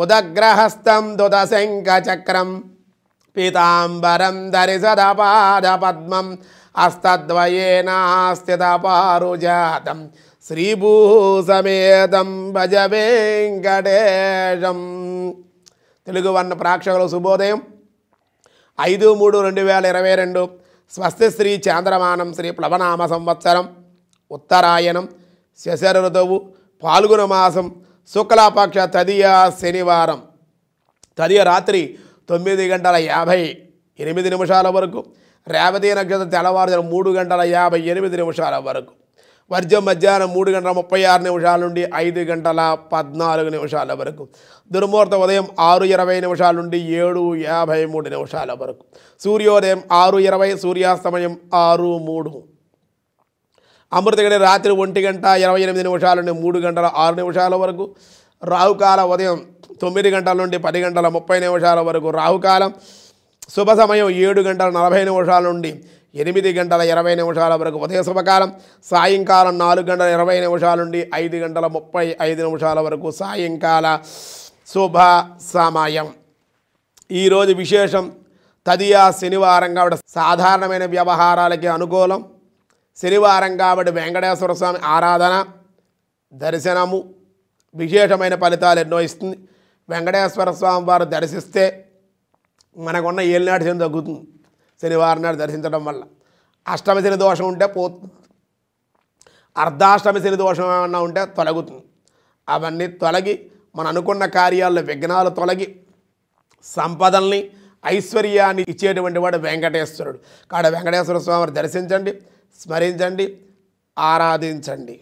ఉదగ్రహస్థం దుదశంఖచక్రం పీతాంబరం పద్మం హస్తద్వయేనాస్థితపారుజాతం శ్రీభూసమేతం భజ వెంకటేశం తెలుగు వర్ణ ప్రేక్షకులు శుభోదయం ఐదు మూడు రెండు వేల ఇరవై రెండు స్వస్తి శ్రీ చాంద్రమానం శ్రీ ప్లవనామ సంవత్సరం ఉత్తరాయణం శశర ఋతువు పాల్గొన మాసం శుక్లపక్ష తదియ శనివారం తదియ రాత్రి తొమ్మిది గంటల యాభై ఎనిమిది నిమిషాల వరకు రేవతి నక్షత్రం తెల్లవారుజాము మూడు గంటల యాభై ఎనిమిది నిమిషాల వరకు వర్జం మధ్యాహ్నం మూడు గంటల ముప్పై ఆరు నిమిషాల నుండి ఐదు గంటల పద్నాలుగు నిమిషాల వరకు దుర్ముహూర్తం ఉదయం ఆరు ఇరవై నిమిషాల నుండి ఏడు యాభై మూడు నిమిషాల వరకు సూర్యోదయం ఆరు ఇరవై సూర్యాస్తమయం ఆరు మూడు గడి రాత్రి ఒంటి గంట ఇరవై ఎనిమిది నిమిషాల నుండి మూడు గంటల ఆరు నిమిషాల వరకు రాహుకాల ఉదయం తొమ్మిది గంటల నుండి పది గంటల ముప్పై నిమిషాల వరకు రాహుకాలం శుభ సమయం ఏడు గంటల నలభై నిమిషాల నుండి ఎనిమిది గంటల ఇరవై నిమిషాల వరకు ఉదయ శుభకాలం సాయంకాలం నాలుగు గంటల ఇరవై నిమిషాల నుండి ఐదు గంటల ముప్పై ఐదు నిమిషాల వరకు సాయంకాల శుభ సమయం ఈరోజు విశేషం తదియా శనివారం కాబట్టి సాధారణమైన వ్యవహారాలకి అనుకూలం శనివారం కాబట్టి వెంకటేశ్వర స్వామి ఆరాధన దర్శనము విశేషమైన ఫలితాలు ఎన్నో ఇస్తుంది వెంకటేశ్వర స్వామి వారు దర్శిస్తే మనకున్న ఏలినాటి శని తగ్గుతుంది శనివారం నాడు దర్శించడం వల్ల అష్టమి శని దోషం ఉంటే పోతుంది అర్ధాష్టమి శని దోషం ఏమన్నా ఉంటే తొలగుతుంది అవన్నీ తొలగి మనం అనుకున్న కార్యాల్లో విఘ్నాలు తొలగి సంపదల్ని ఐశ్వర్యాన్ని ఇచ్చేటువంటి వాడు వెంకటేశ్వరుడు కాడ వెంకటేశ్వర స్వామి దర్శించండి స్మరించండి ఆరాధించండి